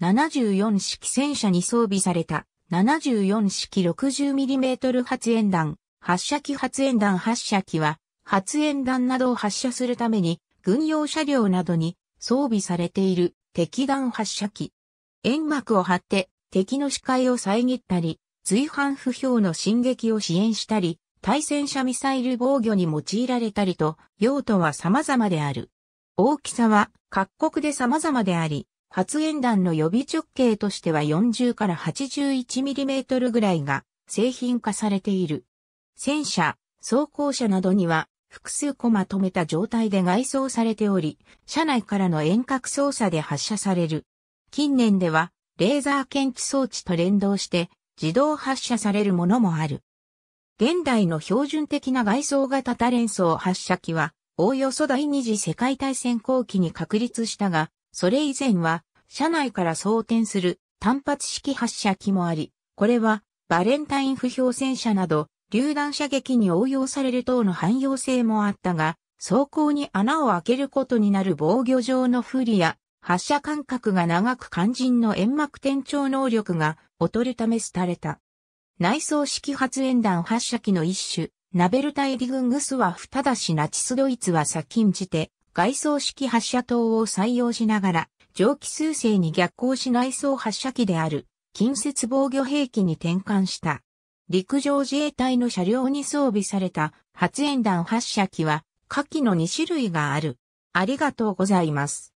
74式戦車に装備された74式 60mm 発煙弾、発射機発煙弾発射機は、発煙弾などを発射するために、軍用車両などに装備されている敵弾発射機。煙幕を張って敵の視界を遮ったり、随伴不評の進撃を支援したり、対戦車ミサイル防御に用いられたりと、用途は様々である。大きさは各国で様々であり、発煙弾の予備直径としては40から 81mm ぐらいが製品化されている。戦車、装甲車などには複数個まとめた状態で外装されており、車内からの遠隔操作で発射される。近年では、レーザー検知装置と連動して自動発射されるものもある。現代の標準的な外装型多連装発射機は、おおよそ第二次世界大戦後期に確立したが、それ以前は、車内から装填する単発式発射機もあり、これはバレンタイン不評戦車など、榴弾射撃に応用される等の汎用性もあったが、装甲に穴を開けることになる防御上の不利や、発射間隔が長く肝心の煙幕転調能力が劣るため廃れた。内装式発煙弾発射機の一種、ナベルタイリグングスはただしナチスドイツは先んじて、外装式発射灯を採用しながら、蒸気数勢に逆行し内装発射機である、近接防御兵器に転換した。陸上自衛隊の車両に装備された発煙弾発射機は、下記の2種類がある。ありがとうございます。